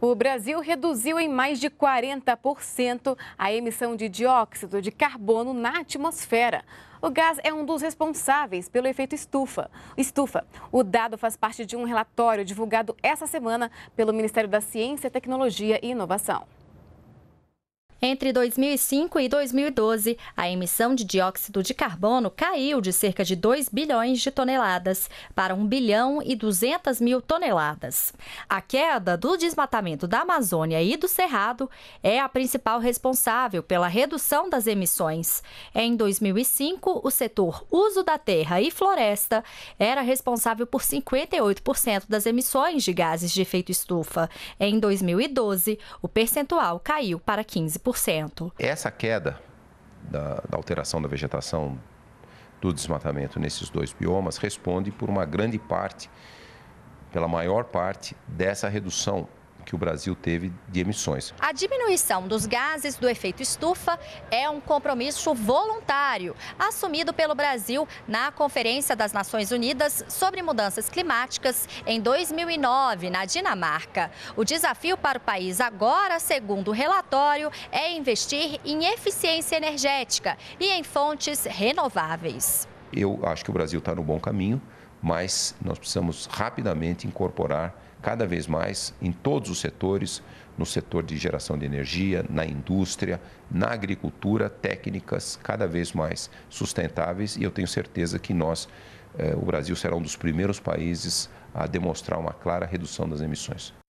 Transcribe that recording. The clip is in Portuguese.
O Brasil reduziu em mais de 40% a emissão de dióxido de carbono na atmosfera. O gás é um dos responsáveis pelo efeito estufa. Estufa. O dado faz parte de um relatório divulgado essa semana pelo Ministério da Ciência, Tecnologia e Inovação. Entre 2005 e 2012, a emissão de dióxido de carbono caiu de cerca de 2 bilhões de toneladas para 1 bilhão e 200 mil toneladas. A queda do desmatamento da Amazônia e do Cerrado é a principal responsável pela redução das emissões. Em 2005, o setor uso da terra e floresta era responsável por 58% das emissões de gases de efeito estufa. Em 2012, o percentual caiu para 15%. Essa queda da, da alteração da vegetação do desmatamento nesses dois biomas responde por uma grande parte, pela maior parte, dessa redução que o Brasil teve de emissões. A diminuição dos gases do efeito estufa é um compromisso voluntário assumido pelo Brasil na Conferência das Nações Unidas sobre Mudanças Climáticas em 2009, na Dinamarca. O desafio para o país agora, segundo o relatório, é investir em eficiência energética e em fontes renováveis. Eu acho que o Brasil está no bom caminho mas nós precisamos rapidamente incorporar cada vez mais em todos os setores, no setor de geração de energia, na indústria, na agricultura, técnicas cada vez mais sustentáveis e eu tenho certeza que nós, eh, o Brasil será um dos primeiros países a demonstrar uma clara redução das emissões.